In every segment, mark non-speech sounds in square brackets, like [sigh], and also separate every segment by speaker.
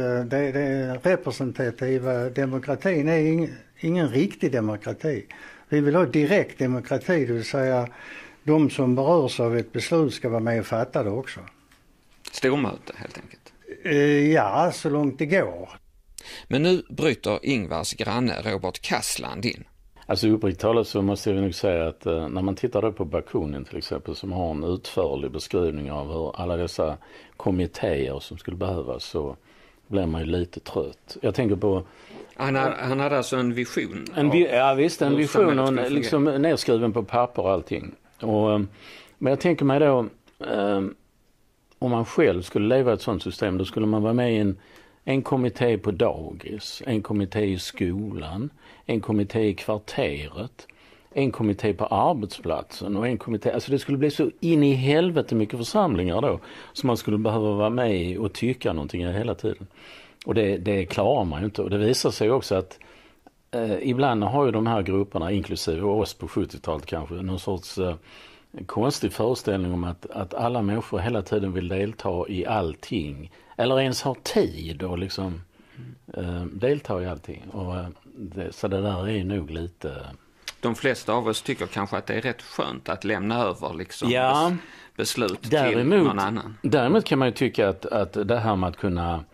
Speaker 1: Eh, det, det representativa eh, demokratin är ing, ingen riktig demokrati. Vi vill ha direkt demokrati, det vill säga de som berörs av ett beslut ska vara med och fatta det också.
Speaker 2: Stormöte helt enkelt?
Speaker 1: Eh, ja, så långt det går. Men nu bryter Ingvars granne Robert Kassland in. Alltså uppriktigt talat så måste jag nog säga att när man tittar på Bakunin till exempel som har en utförlig beskrivning av hur alla dessa kommittéer som skulle behövas så blir man ju lite trött. Jag tänker på... Han, har,
Speaker 2: han hade alltså en vision? En vi, ja visst, en vision och en, liksom
Speaker 1: nedskriven på papper och allting. Och, eh, men jag tänker mig då, eh, om man själv skulle leva i ett sådant system, då skulle man vara med i en, en kommitté på dagis, en kommitté i skolan, en kommitté i kvarteret en kommitté på arbetsplatsen och en kommitté, alltså det skulle bli så in i helvete mycket församlingar då som man skulle behöva vara med och tycka någonting hela tiden. Och det, det klarar man ju inte och det visar sig också att eh, ibland har ju de här grupperna, inklusive oss på 70-talet kanske, någon sorts eh, konstig föreställning om att, att alla människor hela tiden vill delta i allting eller ens har tid och liksom eh, delta i allting. Och, eh, det, så det där är nog lite
Speaker 2: de flesta av oss tycker kanske att det är rätt skönt att lämna över liksom ja, beslut däremot, till någon annan.
Speaker 1: Däremot kan man ju tycka att, att det här med att kunna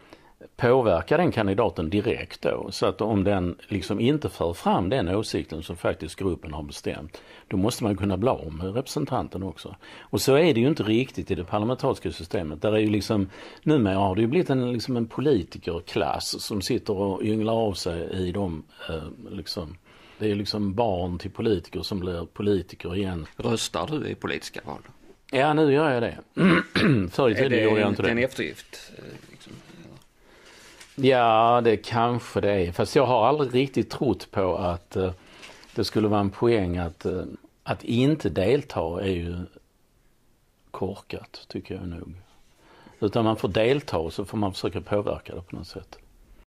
Speaker 1: påverka den kandidaten direkt då. Så att om den liksom inte för fram den åsikten som faktiskt gruppen har bestämt, då måste man kunna bli av med representanten också. Och så är det ju inte riktigt i det parlamentariska systemet. Där är ju liksom, numera har det ju blivit en, liksom en politikerklass som sitter och ynglar av sig i de eh, liksom, det är ju liksom barn till politiker som blir politiker igen. Röstar du i politiska val? Ja, nu gör jag det. [clears throat] Förr i tiden gjorde jag inte det. Är det en
Speaker 2: eftergift? Eh, liksom?
Speaker 1: Ja, det kanske det är. Fast jag har aldrig riktigt trott på att eh, det skulle vara en poäng att, eh, att inte delta är ju korkat, tycker jag nog. Utan man får delta och så får man försöka påverka det på något sätt.